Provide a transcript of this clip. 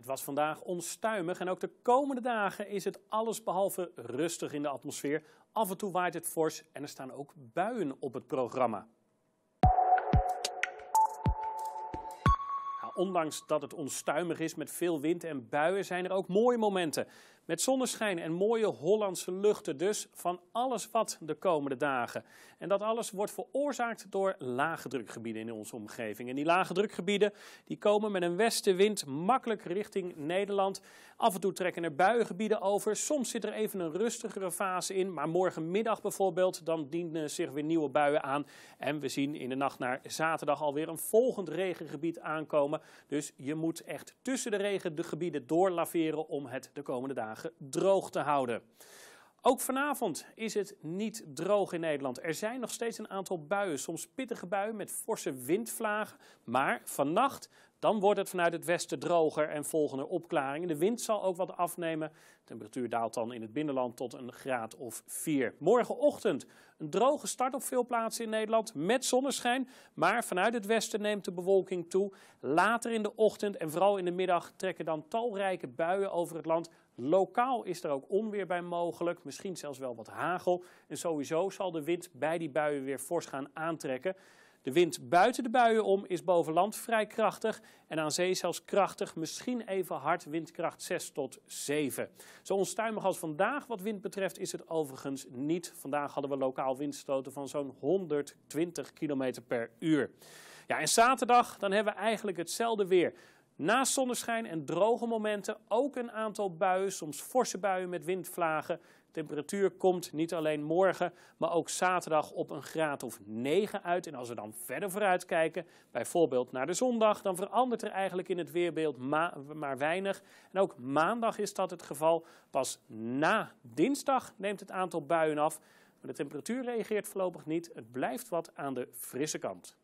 Het was vandaag onstuimig en ook de komende dagen is het allesbehalve rustig in de atmosfeer. Af en toe waait het fors en er staan ook buien op het programma. ondanks dat het onstuimig is met veel wind en buien, zijn er ook mooie momenten. Met zonneschijn en mooie Hollandse luchten dus van alles wat de komende dagen. En dat alles wordt veroorzaakt door lage drukgebieden in onze omgeving. En die lage drukgebieden die komen met een westenwind makkelijk richting Nederland. Af en toe trekken er buiengebieden over. Soms zit er even een rustigere fase in. Maar morgenmiddag bijvoorbeeld, dan dienen zich weer nieuwe buien aan. En we zien in de nacht naar zaterdag alweer een volgend regengebied aankomen. Dus je moet echt tussen de regen de door laveren om het de komende dagen droog te houden. Ook vanavond is het niet droog in Nederland. Er zijn nog steeds een aantal buien, soms pittige buien met forse windvlagen. Maar vannacht dan wordt het vanuit het westen droger en volgende opklaring opklaringen. De wind zal ook wat afnemen. De temperatuur daalt dan in het binnenland tot een graad of 4. Morgenochtend een droge start op veel plaatsen in Nederland met zonneschijn. Maar vanuit het westen neemt de bewolking toe. Later in de ochtend en vooral in de middag trekken dan talrijke buien over het land. Lokaal is er ook onweer bij mogelijk, misschien zelfs wel wat hagel. En sowieso zal de wind bij die buien weer fors gaan aantrekken. De wind buiten de buien om is boven land vrij krachtig en aan zee zelfs krachtig, misschien even hard, windkracht 6 tot 7. Zo onstuimig als vandaag wat wind betreft is het overigens niet. Vandaag hadden we lokaal windstoten van zo'n 120 km per uur. Ja, en zaterdag dan hebben we eigenlijk hetzelfde weer. Naast zonneschijn en droge momenten ook een aantal buien, soms forse buien met windvlagen. Temperatuur komt niet alleen morgen, maar ook zaterdag op een graad of 9 uit. En als we dan verder vooruit kijken, bijvoorbeeld naar de zondag, dan verandert er eigenlijk in het weerbeeld maar weinig. En ook maandag is dat het geval. Pas na dinsdag neemt het aantal buien af. Maar de temperatuur reageert voorlopig niet. Het blijft wat aan de frisse kant.